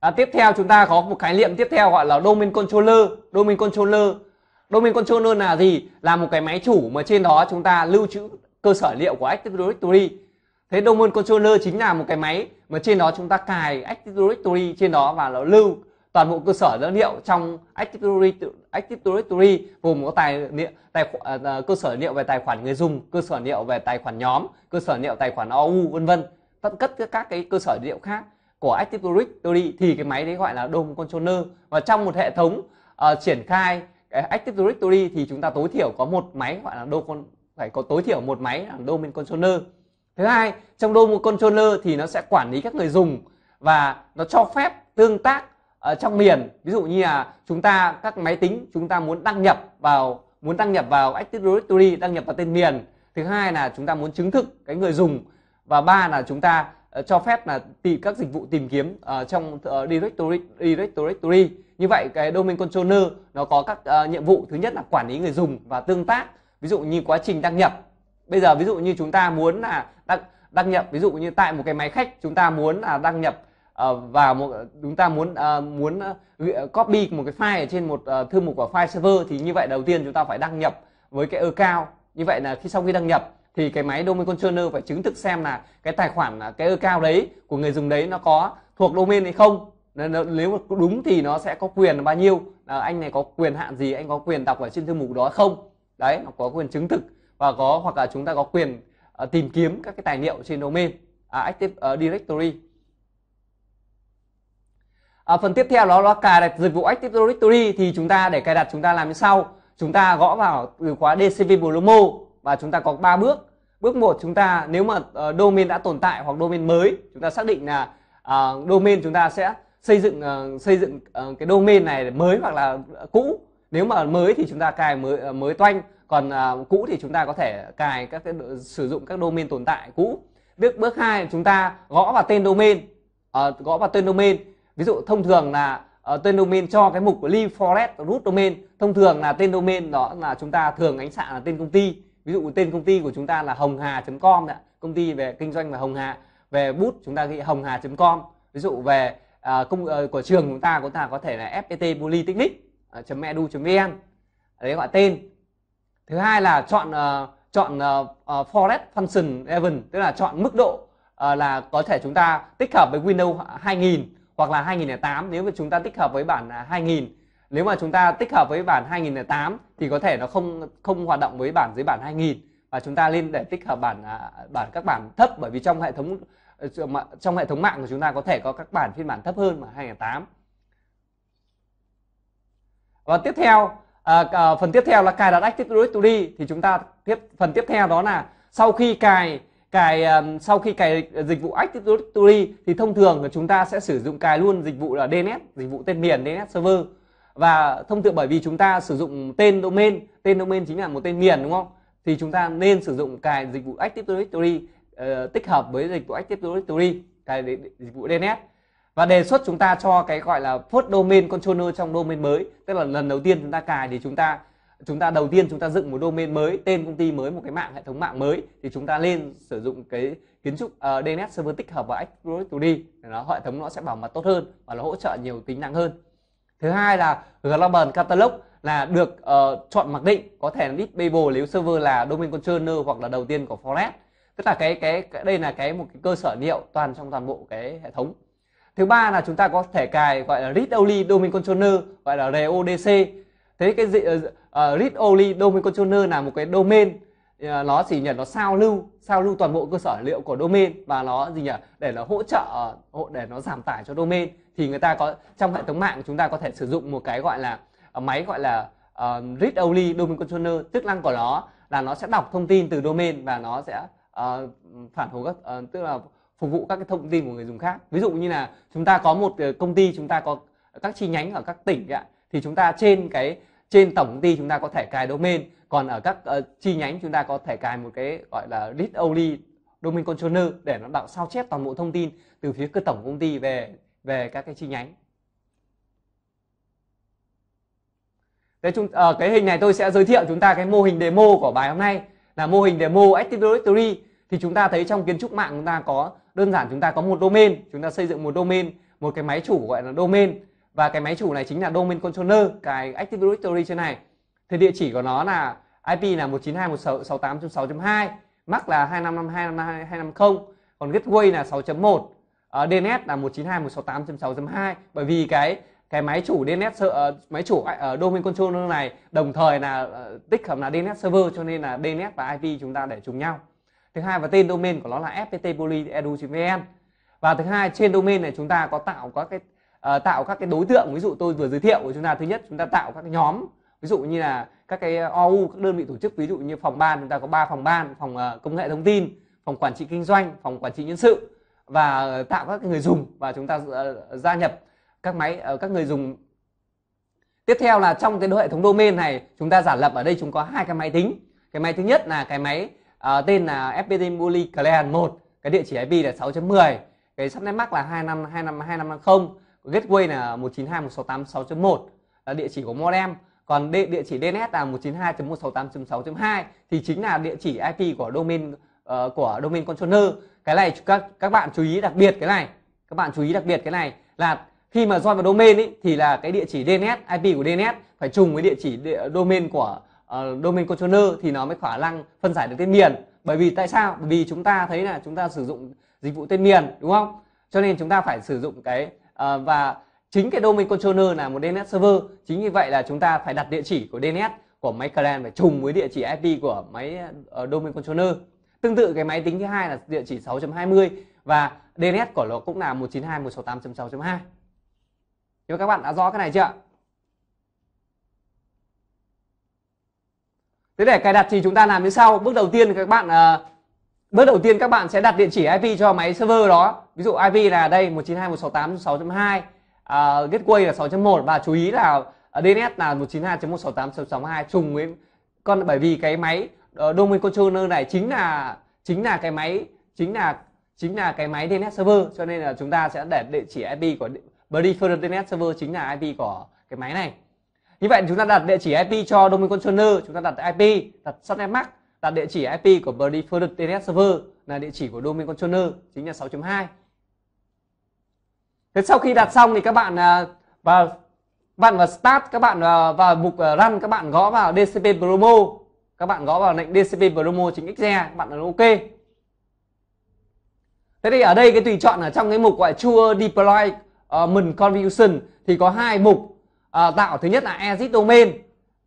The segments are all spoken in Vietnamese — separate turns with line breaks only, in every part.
à, tiếp theo chúng ta có một khái niệm tiếp theo gọi là domain controller domain controller domain controller là gì là một cái máy chủ mà trên đó chúng ta lưu trữ cơ sở liệu của active directory thế domain controller chính là một cái máy mà trên đó chúng ta cài active directory trên đó và nó lưu toàn bộ cơ sở dữ liệu trong active directory, active directory gồm có tài liệu tài khoản, à, à, cơ sở liệu về tài khoản người dùng cơ sở liệu về tài khoản nhóm cơ sở liệu tài khoản ou vân vân tất cất các cái cơ sở liệu khác của Active Directory thì cái máy đấy gọi là DOM controller và trong một hệ thống uh, triển khai Active Directory thì chúng ta tối thiểu có một máy gọi là DOM phải có tối thiểu một máy là domain controller thứ hai trong domain controller thì nó sẽ quản lý các người dùng và nó cho phép tương tác ở ờ, trong miền ví dụ như là chúng ta các máy tính chúng ta muốn đăng nhập vào muốn đăng nhập vào Active Directory đăng nhập vào tên miền thứ hai là chúng ta muốn chứng thực cái người dùng và ba là chúng ta Ờ, cho phép là tìm các dịch vụ tìm kiếm uh, trong uh, directory directory như vậy cái domain controller nó có các uh, nhiệm vụ thứ nhất là quản lý người dùng và tương tác ví dụ như quá trình đăng nhập bây giờ ví dụ như chúng ta muốn là đăng, đăng nhập ví dụ như tại một cái máy khách chúng ta muốn là đăng nhập uh, và một chúng ta muốn uh, muốn copy một cái file ở trên một uh, thư mục của file server thì như vậy đầu tiên chúng ta phải đăng nhập với cái account như vậy là khi sau khi đăng nhập thì cái máy domain controller phải chứng thực xem là cái tài khoản à, cái account đấy của người dùng đấy nó có thuộc domain hay không nếu đúng thì nó sẽ có quyền bao nhiêu à, anh này có quyền hạn gì anh có quyền đọc ở trên thư mục đó không đấy nó có quyền chứng thực và có hoặc là chúng ta có quyền uh, tìm kiếm các cái tài liệu trên domain à, active uh, directory à, phần tiếp theo đó là cài đặt dịch vụ active directory thì chúng ta để cài đặt chúng ta làm như sau chúng ta gõ vào từ khóa dcv Plomo và chúng ta có ba bước bước một chúng ta nếu mà uh, domain đã tồn tại hoặc domain mới chúng ta xác định là uh, domain chúng ta sẽ xây dựng uh, xây dựng uh, cái domain này mới hoặc là cũ nếu mà mới thì chúng ta cài mới mới toanh còn uh, cũ thì chúng ta có thể cài các cái sử dụng các domain tồn tại cũ bước bước hai chúng ta gõ vào tên domain uh, gõ vào tên domain ví dụ thông thường là uh, tên domain cho cái mục leaf forest root domain thông thường là tên domain đó là chúng ta thường ánh xạ là tên công ty ví dụ tên công ty của chúng ta là hồng hà com ạ công ty về kinh doanh về hồng hà về bút chúng ta ghi hồng hà com ví dụ về à, công à, của trường chúng ta có ta có thể là fpt polytechnic à, edu vn đấy gọi tên thứ hai là chọn uh, chọn uh, uh, forest function level tức là chọn mức độ uh, là có thể chúng ta tích hợp với Windows 2000 hoặc là 2008 nếu mà chúng ta tích hợp với bản 2000 à, nếu mà chúng ta tích hợp với bản 2008 thì có thể nó không không hoạt động với bản dưới bản 2000 và chúng ta lên để tích hợp bản à, bản các bản thấp bởi vì trong hệ thống ờ, trong hệ thống mạng của chúng ta có thể có các bản phiên bản thấp hơn mà 2008 và tiếp theo à, à, phần tiếp theo là cài đặt Active Directory thì chúng ta tiếp phần tiếp theo đó là sau khi cài cài ờ, sau khi cài dịch vụ Active Directory thì thông thường là chúng ta sẽ sử dụng cài luôn dịch vụ là DNS dịch vụ tên miền DNS server và thông thường bởi vì chúng ta sử dụng tên domain tên domain chính là một tên miền đúng không thì chúng ta nên sử dụng cài dịch vụ Active Directory uh, tích hợp với dịch vụ Active Directory cài dịch vụ DNS và đề xuất chúng ta cho cái gọi là first domain controller trong domain mới tức là lần đầu tiên chúng ta cài thì chúng ta chúng ta đầu tiên chúng ta dựng một domain mới tên công ty mới một cái mạng hệ thống mạng mới thì chúng ta lên sử dụng cái kiến trúc uh, ờ, DNS server tích hợp vào Active Directory nó hệ thống nó sẽ bảo mật tốt hơn và nó hỗ trợ nhiều tính năng hơn thứ hai là global catalog là được uh, chọn mặc định có thể là deep label nếu server là domain controller hoặc là đầu tiên của forest tức là cái, cái cái đây là cái một cái cơ sở liệu toàn trong toàn bộ cái hệ thống thứ ba là chúng ta có thể cài gọi là read only domain controller gọi là RODC thế cái gì uh, ờ, ờ, read only domain controller là một cái domain Ờ, nó chỉ nhỉ nó sao lưu sao lưu toàn bộ cơ sở liệu của domain và nó gì nhỉ để nó hỗ trợ để nó giảm tải cho domain thì người ta có trong hệ thống mạng chúng ta có thể sử dụng một cái gọi là ờ, máy gọi là uh, read only domain controller chức năng của nó là nó sẽ đọc thông tin từ domain và nó sẽ uh, phản hồi các uh, tức là phục vụ các cái thông tin của người dùng khác ví dụ như là chúng ta có một công ty chúng ta có các chi nhánh ở các tỉnh ạ thì chúng ta trên cái trên tổng công ty chúng ta có thể cài domain còn ở các uh, chi nhánh chúng ta có thể cài một cái gọi là read only domain controller để nó tạo sao chép toàn bộ thông tin từ phía cơ tổng công ty về về các cái chi nhánh Thế chúng, à, cái hình này tôi sẽ giới thiệu chúng ta cái mô hình demo của bài hôm nay là mô hình demo Active Directory thì chúng ta thấy trong kiến trúc mạng chúng ta có đơn giản chúng ta có một domain chúng ta xây dựng một domain một cái máy chủ gọi là domain và cái máy chủ này chính là domain controller cái active directory trên này thì địa chỉ của nó là IP là 192.168.6.2 MAC là 255.252.250 còn gateway là 6.1 uh, DNS là 192.168.6.2 bởi vì cái cái máy chủ DNS uh, ờ, máy chủ uh, domain controller này đồng thời là uh, tích hợp là DNS server cho nên là DNS và IP chúng ta để trùng nhau thứ hai và tên domain của nó là fpt edu vn và thứ hai trên domain này chúng ta có tạo các cái Ờ, tạo các cái đối tượng ví dụ tôi vừa giới thiệu của chúng ta thứ nhất chúng ta tạo các cái nhóm ví dụ như là các cái ờ, OU các đơn vị tổ chức ví dụ như phòng ban chúng ta có 3 phòng ban phòng ờ, công nghệ thông tin phòng quản trị kinh doanh phòng quản trị nhân sự và tạo các người dùng và chúng ta gia nhập các máy các người dùng tiếp theo là trong cái hệ thống domain này chúng ta giả lập ở đây chúng có hai cái máy tính cái máy thứ nhất là cái máy uh, tên là fpt Muli client 1 cái địa chỉ IP là 6.10 cái subnet mask là 25 25 2550 gateway là 192.168.6.1 địa chỉ của modem còn địa, địa chỉ DNS là 192.168.6.2 thì chính là địa chỉ IP của domain uh, của domain controller cái này các các bạn chú ý đặc biệt cái này các bạn chú ý đặc biệt cái này là khi mà join vào domain ấy thì là cái địa chỉ DNS IP của DNS phải trùng với địa chỉ địa, domain của uh, domain controller thì nó mới khả năng phân giải được tên miền bởi vì tại sao bởi vì chúng ta thấy là chúng ta sử dụng dịch vụ tên miền đúng không cho nên chúng ta phải sử dụng cái à, và chính cái domain controller là một DNS server chính vì vậy là chúng ta phải đặt địa chỉ của DNS của máy client phải trùng với địa chỉ IP của máy uh, domain controller tương tự cái máy tính thứ hai là địa chỉ 6.20 và DNS của nó cũng là 192.168.6.2 nếu các bạn đã rõ cái này chưa Thế để cài đặt thì chúng ta làm như sau bước đầu tiên các bạn uh, bước đầu tiên các bạn sẽ đặt địa chỉ IP cho máy server đó ví dụ IP là đây 192.168.6.2 à, gateway là 6.1 và chú ý là DNS là 192.168.6.2 trùng với con bởi vì cái máy uh, domain controller này chính là chính là cái máy chính là chính là cái máy DNS server cho nên là chúng ta sẽ để địa chỉ IP của preferred DNS server chính là IP của cái máy này như vậy chúng ta đặt địa chỉ IP cho domain controller chúng ta đặt IP đặt subnet mask đặt địa chỉ IP của Preferred DNS Server là địa chỉ của Domain Controller chính là 6.2 Thế sau khi đặt xong thì các bạn à, vào bạn vào Start các bạn vào, vào mục à, Run các bạn gõ vào DCP Promo các bạn gõ vào lệnh DCP Promo chính XE các bạn ấn OK Thế thì ở đây cái tùy chọn ở trong cái mục gọi Chua Deploy uh, ờ, mình Confusion thì có hai mục uh, tạo thứ nhất là Exit Domain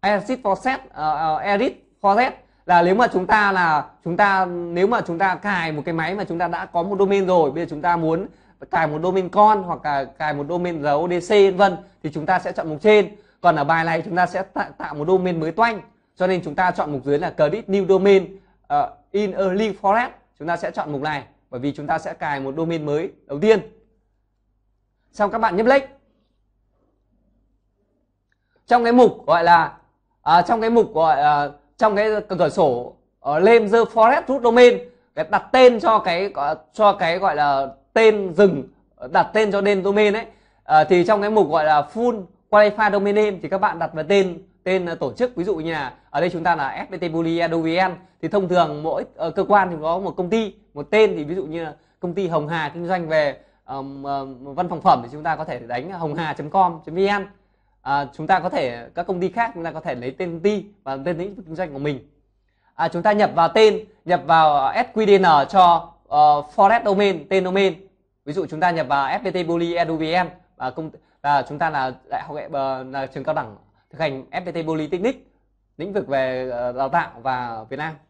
Exit for set uh, ờ, Exit for set là nếu mà chúng ta là chúng ta nếu mà chúng ta cài một cái máy mà chúng ta đã có một domain rồi bây giờ chúng ta muốn cài một domain con hoặc là cài một domain dấu vân vân thì chúng ta sẽ chọn mục trên còn ở bài này chúng ta sẽ tạo, một domain mới toanh cho nên chúng ta chọn mục dưới là create new domain uh, in early forest chúng ta sẽ chọn mục này bởi vì chúng ta sẽ cài một domain mới đầu tiên xong các bạn nhấp lệnh trong cái mục gọi là à, trong cái mục gọi à, trong cái cửa sổ uh, lên the forest root domain cái đặt tên cho cái cho cái gọi là tên rừng đặt tên cho tên domain ấy uh, thì trong cái mục gọi là full qualified domain name thì các bạn đặt vào tên tên ờ, tổ chức ví dụ như là ở đây chúng ta là FPT Bully vn e e thì thông thường mỗi uh, cơ quan thì có một công ty một tên thì ví dụ như là công ty Hồng Hà kinh doanh về um, uh, văn phòng phẩm thì chúng ta có thể đánh hồng hà com vn à, chúng ta có thể các công ty khác chúng ta có thể lấy tên công ty và tên lĩnh vực kinh doanh của mình à, chúng ta nhập vào tên nhập vào sqdn cho uh, forex domain tên domain ví dụ chúng ta nhập vào fpt poly eduvm và công và chúng ta là đại học ờ, là trường cao đẳng thực hành fpt polytechnic lĩnh vực về ờ, đào tạo và việt nam